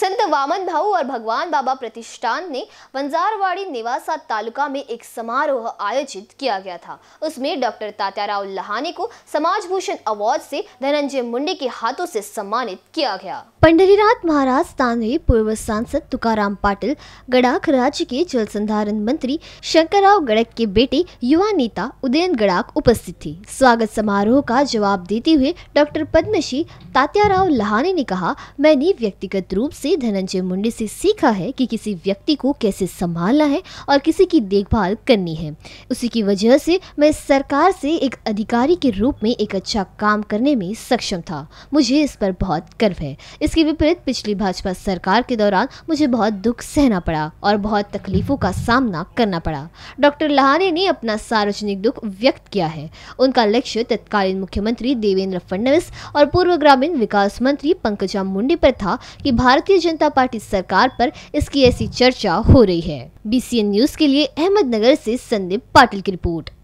संत वामन भाऊ और भगवान बाबा प्रतिष्ठान ने वंजारवाड़ी निवासा तालुका में एक समारोह आयोजित किया गया था उसमें डॉक्टर तात्याराव लहाने को समाज भूषण अवार्ड से धनंजय मुंडे के हाथों से सम्मानित किया गया पंडरीनाथ महाराज तानवे पूर्व सांसद तुकाराम पाटिल गड़ाख राज्य के जल संधारण मंत्री राव गड़क के बेटे युवा नेता उदयन गड़ाख उपस्थित थे स्वागत समारोह का जवाब देते हुए डॉक्टर पद्मश्री तात्याराव लहाने ने कहा मैंने व्यक्तिगत रूप से से धनंजय मुंडे से सीखा है कि किसी व्यक्ति को कैसे संभालना है और किसी की देखभाल करनी है उसी की वजह से मैं सरकार से एक अधिकारी के रूप में एक अच्छा काम करने में सक्षम था मुझे इस पर बहुत गर्व है इसके विपरीत पिछली भाजपा सरकार के दौरान मुझे बहुत दुख सहना पड़ा और बहुत तकलीफों का सामना करना पड़ा डॉक्टर लहाने ने अपना सार्वजनिक दुख व्यक्त किया है उनका लक्ष्य तत्कालीन मुख्यमंत्री देवेंद्र फडणवीस और पूर्व ग्रामीण विकास मंत्री पंकजा मुंडे पर था कि भारतीय भारतीय जनता पार्टी सरकार पर इसकी ऐसी चर्चा हो रही है बीसीएन न्यूज के लिए अहमदनगर से संदीप पाटिल की रिपोर्ट